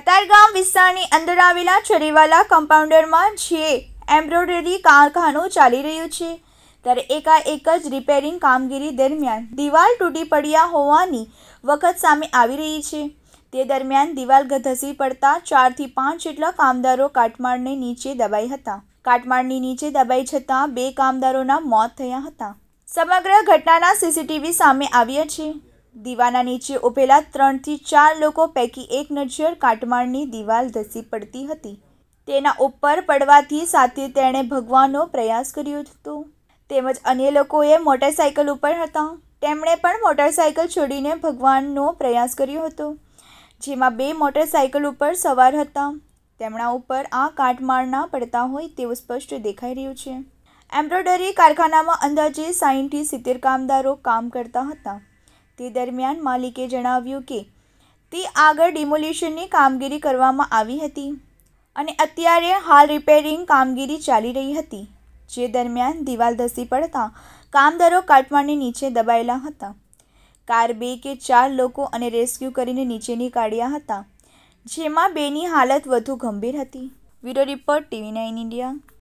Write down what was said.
કતારગામ વિસ્તારની અંદર આવેલા ચરીવાલા કમ્પાઉન્ડરમાં જે એમ્બ્રોઇડરી કારખાનું ચાલી રહ્યું છે ત્યારે એકાએક જ રિપેરિંગ કામગીરી દરમિયાન દિવાલ તૂટી પડ્યા હોવાની વખત સામે આવી રહી છે તે દરમિયાન દિવાલ ધસી પડતા ચારથી પાંચ જેટલા કામદારો કાટમાળને નીચે દબાઈ હતા કાટમાળની નીચે દબાઈ જતાં બે કામદારોના મોત થયા હતા સમગ્ર ઘટનાના સીસીટીવી સામે આવ્યા છે દીવાના નીચે ઉભેલા ત્રણથી ચાર લોકો પૈકી એક નજર કાટમાળની દિવાલ ધસી પડતી હતી તેના ઉપર પડવાથી સાથે તેણે ભગવાનનો પ્રયાસ કર્યો હતો તેમજ અન્ય લોકોએ મોટરસાઇકલ ઉપર હતા તેમણે પણ મોટરસાઇકલ છોડીને ભગવાનનો પ્રયાસ કર્યો હતો જેમાં બે મોટરસાઇકલ ઉપર સવાર હતા તેમના ઉપર આ કાટમાળના પડતા હોય તેવું સ્પષ્ટ દેખાઈ રહ્યું છે એમ્બ્રોઇડરી કારખાનામાં અંદાજે સાઈઠથી સિત્તેર કામદારો કામ કરતા હતા તે દરમિયાન માલિકે જણાવ્યું કે તે આગળ ડિમોલિશનની કામગીરી કરવામાં આવી હતી અને અત્યારે હાલ રિપેરિંગ કામગીરી ચાલી રહી હતી જે દરમિયાન દિવાલ ધસી પડતા કામદારો કાટમાળની નીચે દબાયેલા હતા કાર બે કે ચાર લોકો અને રેસ્ક્યુ કરીને નીચે નીકાળ્યા હતા જેમાં બેની હાલત વધુ ગંભીર હતી bureau report TV nine India